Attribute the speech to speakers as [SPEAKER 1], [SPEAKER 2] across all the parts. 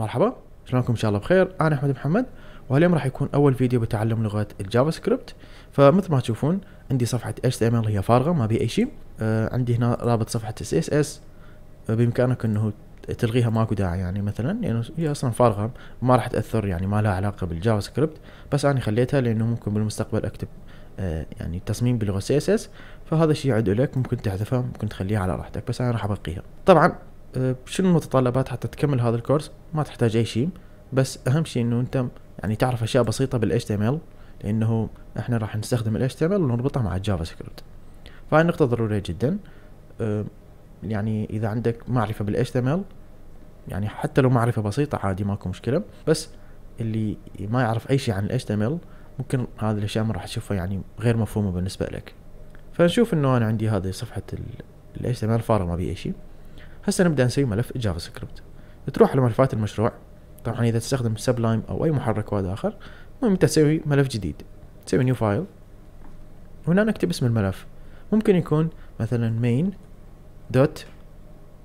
[SPEAKER 1] مرحبا شلونكم ان شاء الله بخير انا احمد محمد واليوم راح يكون اول فيديو بتعلم لغه الجافا سكريبت فمثل ما تشوفون عندي صفحه HTML هي فارغه ما بي اي شيء آه عندي هنا رابط صفحه CSS آه، بامكانك انه تلغيها ماكو داعي يعني مثلا لانه يعني هي اصلا فارغه ما راح تاثر يعني ما لها علاقه بالجافا سكريبت بس انا خليتها لانه ممكن بالمستقبل اكتب آه يعني تصميم بلغه CSS فهذا الشيء يعود لك ممكن تحذفها ممكن تخليها على راحتك بس انا راح ابقيها طبعا آه، شنو المتطلبات حتى تكمل هذا الكورس ما تحتاج اي شيء بس اهم شيء انه انت يعني تعرف اشياء بسيطه بال HTML لانه احنا راح نستخدم ال HTML ونربطها مع الجافا سكريبت فهاي نقطه ضروريه جدا آه، يعني اذا عندك معرفه بال HTML يعني حتى لو معرفه بسيطه عادي ماكو مشكله بس اللي ما يعرف اي شيء عن ال HTML ممكن هذه الاشياء ما راح تشوفها يعني غير مفهومه بالنسبه لك فنشوف انه انا عندي هذه صفحه ال HTML فارغ ما بي اي شيء هسه نبدا نسوي ملف جافا سكريبت تروح على ملفات المشروع طبعا اذا تستخدم سبلايم او اي محرك واد اخر المهم انت تسوي ملف جديد تسوي نيو فايل وهنا نكتب اسم الملف ممكن يكون مثلا مين دوت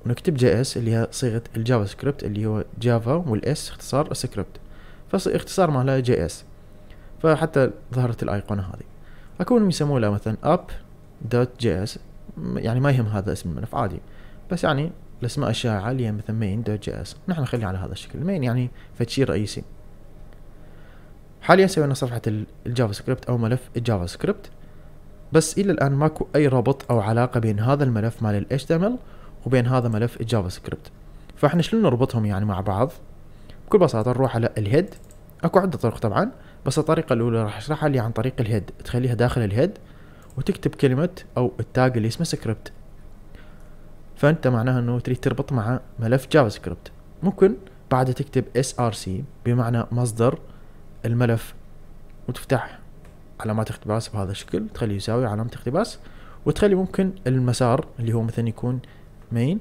[SPEAKER 1] ونكتب جي اس اللي هي صيغه الجافا سكريبت اللي هو جافا والاس اختصار سكريبت فاختصار مالها جي اس فحتى ظهرت الايقونه هذه اكون يسموها مثلا اب دوت جي اس يعني ما يهم هذا اسم الملف عادي بس يعني الاسماء اللي عاليه مثل مين جي اس نحن نخليها على هذا الشكل مين يعني شيء رئيسي حاليا سوينا صفحه الجافا سكريبت او ملف الجافا سكريبت بس الى الان ماكو اي ربط او علاقه بين هذا الملف مال ال HTML وبين هذا ملف الجافا سكريبت فاحنا شلون نربطهم يعني مع بعض بكل بساطه نروح على الهيد اكو عده طرق طبعا بس الطريقه الاولى راح اشرحها لي عن طريق الهيد تخليها داخل الهيد وتكتب كلمه او التاج اللي اسمه سكريبت فانت معناها انه تريد تربط مع ملف جافا سكريبت ممكن بعدها تكتب src بمعنى مصدر الملف وتفتح علامات اقتباس بهذا الشكل تخليه يساوي علامة اقتباس وتخلي ممكن المسار اللي هو مثلا يكون main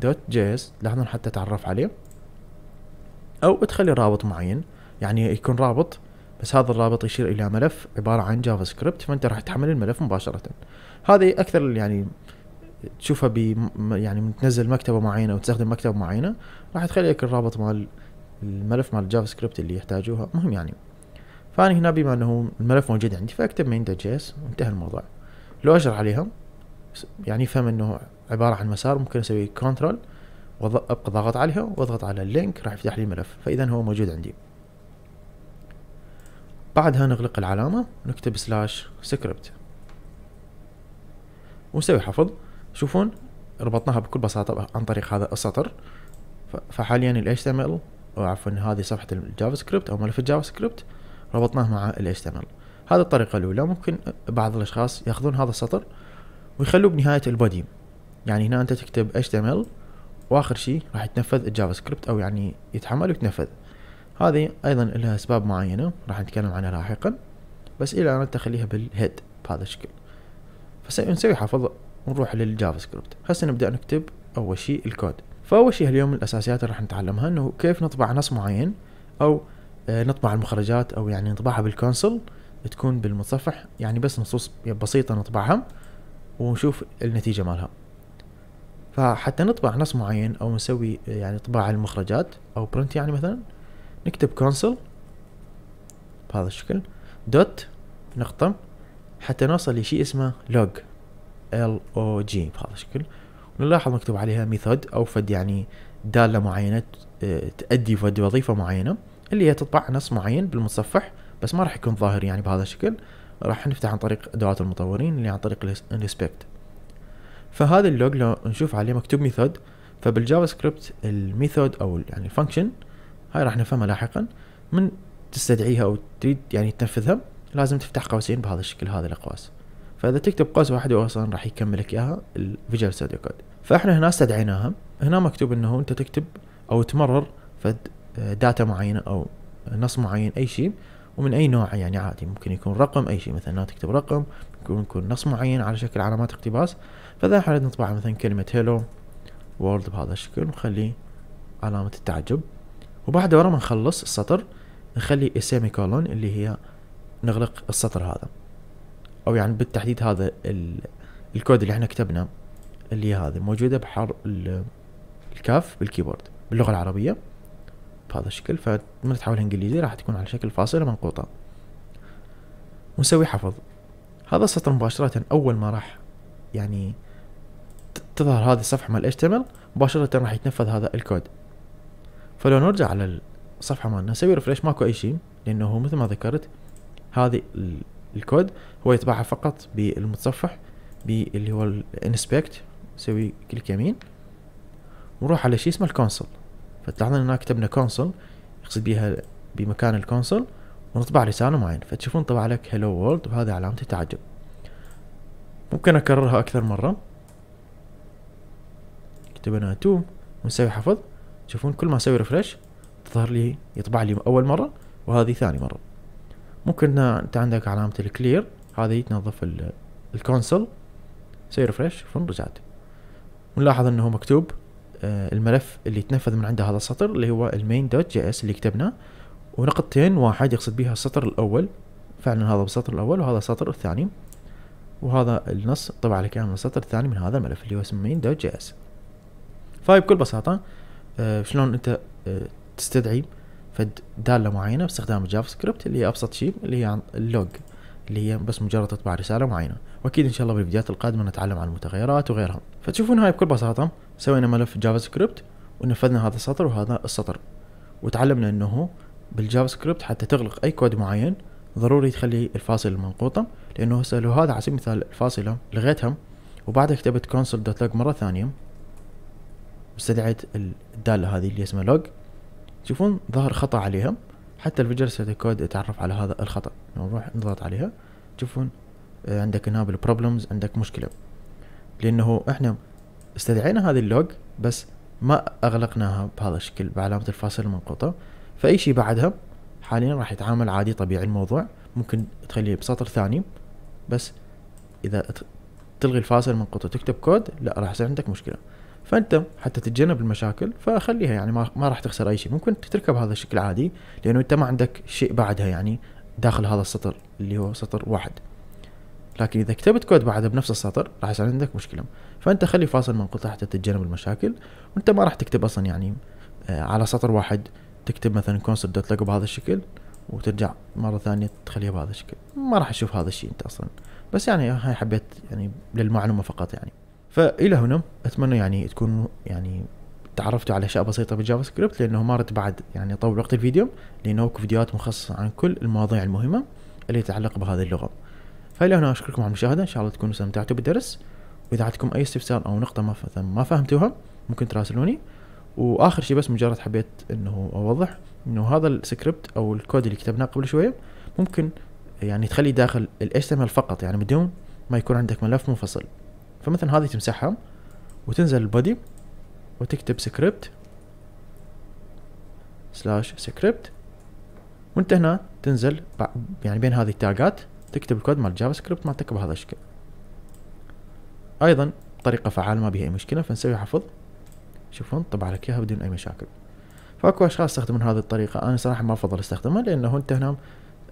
[SPEAKER 1] دوت جي لحظة حتى اتعرف عليه او تخلي رابط معين يعني يكون رابط بس هذا الرابط يشير الى ملف عبارة عن جافا سكريبت فانت راح تحمل الملف مباشرة هذه اكثر يعني تشوفها ب يعني تنزل مكتبه معينه وتستخدم مكتبه معينه راح تخلي لك الرابط مال الملف مال الجافا سكريبت اللي يحتاجوها مهم يعني فانا هنا بما انه الملف موجود عندي فاكتب main جيس وانتهى الموضوع لو اشرح عليها يعني فهم انه عباره عن مسار ممكن اسوي كنترول وابقى ضاغط عليها واضغط على اللينك راح يفتح لي الملف فاذا هو موجود عندي بعدها نغلق العلامة ونكتب سلاش سكريبت ونسوي حفظ شوفون ربطناها بكل بساطة عن طريق هذا السطر فحاليا ال HTML أو عفوا هذه صفحة الجافا سكريبت أو ملف الجافا سكريبت ربطناه مع ال HTML هذه الطريقة الأولى ممكن بعض الأشخاص يأخذون هذا السطر ويخلوه بنهاية البودي يعني هنا أنت تكتب HTML وآخر شيء راح يتنفذ الجافا سكريبت أو يعني يتحمل ويتنفذ هذه أيضا لها أسباب معينة راح نتكلم عنها لاحقا بس إلى أن تخليها بالهيد بهذا الشكل فسنسوي حفظ ونروح للجافا سكريبت هسه نبدا نكتب اول شيء الكود فاول شيء اليوم الاساسيات اللي راح نتعلمها انه كيف نطبع نص معين او آه، نطبع المخرجات او يعني نطبعها بالكونسول تكون بالمتصفح يعني بس نصوص بسيطه نطبعها ونشوف النتيجه مالها فحتى نطبع نص معين او نسوي آه، يعني طباعة المخرجات او برنت يعني مثلا نكتب كونسول بهذا الشكل دوت نقطة حتى نوصل لشيء اسمه لوج ال او جي بهذا الشكل ونلاحظ مكتوب عليها ميثود او فد يعني داله معينه آه، تؤدي فد وظيفه معينه اللي هي تطبع نص معين بالمتصفح بس ما راح يكون ظاهر يعني بهذا الشكل راح نفتح عن طريق ادوات المطورين اللي عن طريق الانسبكت فهذا اللوج لو نشوف عليه مكتوب ميثود فبالجافا سكريبت الميثود او يعني الفانكشن هاي راح نفهمها لاحقا من تستدعيها او تريد يعني تنفذها لازم تفتح قوسين بهذا الشكل هذه الاقواس فاذا تكتب قوس واحد هو اصلا راح يكمل لك اياها الفيجوال ستوديو كود فاحنا هنا استدعيناها هنا مكتوب انه انت تكتب او تمرر فد داتا آه، معينه او نص معين اي شيء ومن اي نوع يعني عادي ممكن يكون رقم اي شيء مثلا تكتب رقم ممكن يكون نص معين على شكل علامات اقتباس فاذا احنا نطبع مثلا كلمه هيلو وورد بهذا الشكل ونخليه علامه التعجب وبعد ورا ما نخلص السطر نخلي السيمي كولون اللي هي نغلق السطر هذا او يعني بالتحديد هذا الكود اللي احنا كتبناه اللي هذا موجوده بحر الكاف بالكيبورد باللغه العربيه بهذا الشكل فمن تحولها انجليزي راح تكون على شكل فاصله منقوطه ونسوي حفظ هذا السطر مباشره اول ما راح يعني تظهر هذه الصفحه مال HTML مباشره راح يتنفذ هذا الكود فلو نرجع على الصفحه مالنا نسوي ريفرش ماكو اي شيء لانه مثل ما ذكرت هذه الكود هو يطبعها فقط بالمتصفح باللي هو الانسبكت نسوي كليك يمين ونروح على شيء اسمه الكونسول فتلاحظون هنا كتبنا كونسول يقصد بها بمكان الكونسول ونطبع رسالة معين فتشوفون طبع لك هلو وورلد وهذه علامة التعجب ممكن اكررها اكثر مرة كتبنا تو ونسوي حفظ تشوفون كل ما اسوي ريفرش تظهر لي يطبع لي اول مرة وهذه ثاني مرة ممكن انت عندك علامة الكلير هذه تنظف الكونسول سوي ريفرش شوفون رجعت ونلاحظ انه مكتوب آه، الملف اللي تنفذ من عنده هذا السطر اللي هو المين دوت جي اس اللي كتبناه ونقطتين واحد يقصد بها السطر الاول فعلا هذا السطر الاول وهذا السطر الثاني وهذا النص طبع لك من السطر الثاني من هذا الملف اللي هو اسمه مين دوت جي اس فهي بكل بساطة آه، شلون انت آه، تستدعي فد داله معينه باستخدام الجافا سكريبت اللي هي ابسط شيء اللي هي اللوج اللي هي بس مجرد تطبع رساله معينه واكيد ان شاء الله بالفيديوهات القادمه نتعلم عن المتغيرات وغيرها فتشوفون هاي بكل بساطه سوينا ملف جافا سكريبت ونفذنا هذا السطر وهذا السطر وتعلمنا انه بالجافا سكريبت حتى تغلق اي كود معين ضروري تخلي الفاصلة المنقوطة لأنه هسه لو هذا على سبيل المثال الفاصلة لغيتها وبعدها كتبت console.log مرة ثانية واستدعيت الدالة هذه اللي اسمها log تشوفون ظهر خطا عليها حتى في جلسة الكود يتعرف على هذا الخطا نروح نضغط عليها تشوفون آه، عندك هنا بالبروبلمز عندك مشكله لانه احنا استدعينا هذه اللوج بس ما اغلقناها بهذا الشكل بعلامه الفاصل المنقوطه فاي شيء بعدها حاليا راح يتعامل عادي طبيعي الموضوع ممكن تخليه بسطر ثاني بس اذا تلغي الفاصل المنقوطه وتكتب كود لا راح يصير عندك مشكله فانت حتى تتجنب المشاكل فخليها يعني ما, ما راح تخسر اي شيء ممكن تتركها بهذا الشكل عادي لانه انت ما عندك شيء بعدها يعني داخل هذا السطر اللي هو سطر واحد لكن اذا كتبت كود بعدها بنفس السطر راح يصير عندك مشكله فانت خلي فاصل منقطع حتى تتجنب المشاكل وانت ما راح تكتب اصلا يعني آه، على سطر واحد تكتب مثلا كونسبت دوت لوجو بهذا الشكل وترجع مره ثانيه تخليها بهذا الشكل ما راح اشوف هذا الشيء انت اصلا بس يعني هاي حبيت يعني للمعلومه فقط يعني فالى هنا اتمنى يعني تكون يعني تعرفتوا على اشياء بسيطه بالجافا سكريبت لانه ما رد بعد يعني طول وقت الفيديو لانه فيديوهات مخصصه عن كل المواضيع المهمه اللي تتعلق بهذه اللغه فالى هنا اشكركم على المشاهده ان شاء الله تكونوا استمتعتوا بالدرس واذا عندكم اي استفسار او نقطه ما ما فهمتوها ممكن تراسلوني واخر شيء بس مجرد حبيت انه اوضح انه هذا السكريبت او الكود اللي كتبناه قبل شويه ممكن يعني تخلي داخل ال HTML فقط يعني بدون ما يكون عندك ملف منفصل فمثلا هذه تمسحها وتنزل البودي وتكتب سكريبت سلاش سكريبت وانت هنا تنزل يعني بين هذه التاجات تكتب الكود مال جافا سكريبت مالتك بهذا الشكل ايضا طريقه فعاله ما بها اي مشكله فنسوي حفظ شوفون طبع لك اياها بدون اي مشاكل فاكو اشخاص يستخدمون هذه الطريقه انا صراحه ما افضل استخدمها لانه انت هنا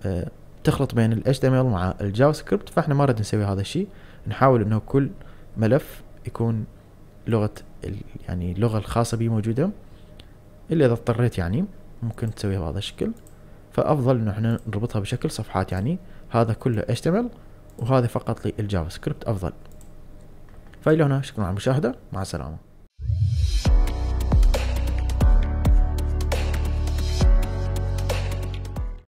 [SPEAKER 1] آه، تخلط بين ال HTML مع الجافا سكريبت فاحنا ما نريد نسوي هذا الشيء نحاول انه كل ملف يكون لغة يعني اللغة الخاصة بي موجودة إلا إذا اضطريت يعني ممكن تسويها بهذا الشكل فأفضل إنه إحنا نربطها بشكل صفحات يعني هذا كله HTML وهذا فقط للجافا سكريبت أفضل فإلى هنا شكرا على المشاهدة مع السلامة